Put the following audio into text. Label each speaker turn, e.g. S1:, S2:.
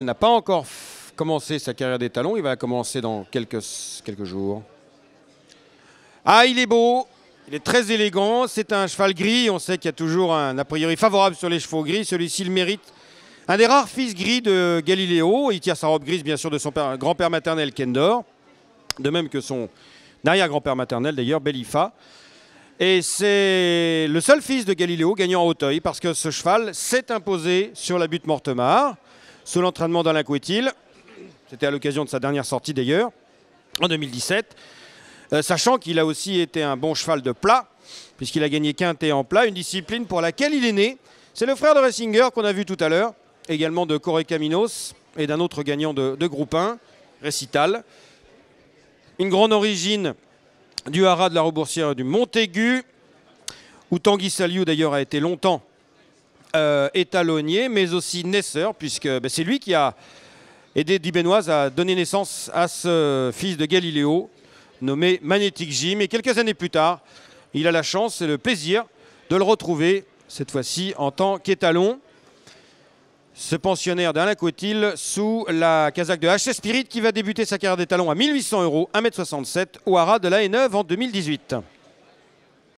S1: Il n'a pas encore commencé sa carrière des talons, il va commencer dans quelques, jours. Ah, il est beau, il est très élégant, c'est un cheval gris, on sait qu'il y a toujours un a priori favorable sur les chevaux gris, celui-ci le mérite. Un des rares fils gris de Galiléo, il tire sa robe grise bien sûr de son grand-père maternel Kendor, de même que son arrière-grand-père maternel d'ailleurs, Belifa. Et c'est le seul fils de Galiléo gagnant en Hauteuil parce que ce cheval s'est imposé sur la butte Mortemar sous l'entraînement d'Alain Couetil. C'était à l'occasion de sa dernière sortie d'ailleurs, en 2017. Euh, sachant qu'il a aussi été un bon cheval de plat, puisqu'il a gagné et en plat, une discipline pour laquelle il est né. C'est le frère de Ressinger qu'on a vu tout à l'heure, également de Coré Caminos et d'un autre gagnant de, de groupe 1, Récital. Une grande origine du haras de la Reboursière du Montaigu, où Tanguy Saliou d'ailleurs a été longtemps euh, étalonnier, mais aussi naisseur, puisque ben, c'est lui qui a aidé Dibénoise à donner naissance à ce fils de Galiléo, nommé Magnetic Jim. Et quelques années plus tard, il a la chance et le plaisir de le retrouver, cette fois-ci en tant qu'étalon. Ce pensionnaire d'Alain Cotil sous la casaque de HS Spirit qui va débuter sa carrière d'étalon à 1800 euros, 1m67 au Haras de la 9 9 en 2018.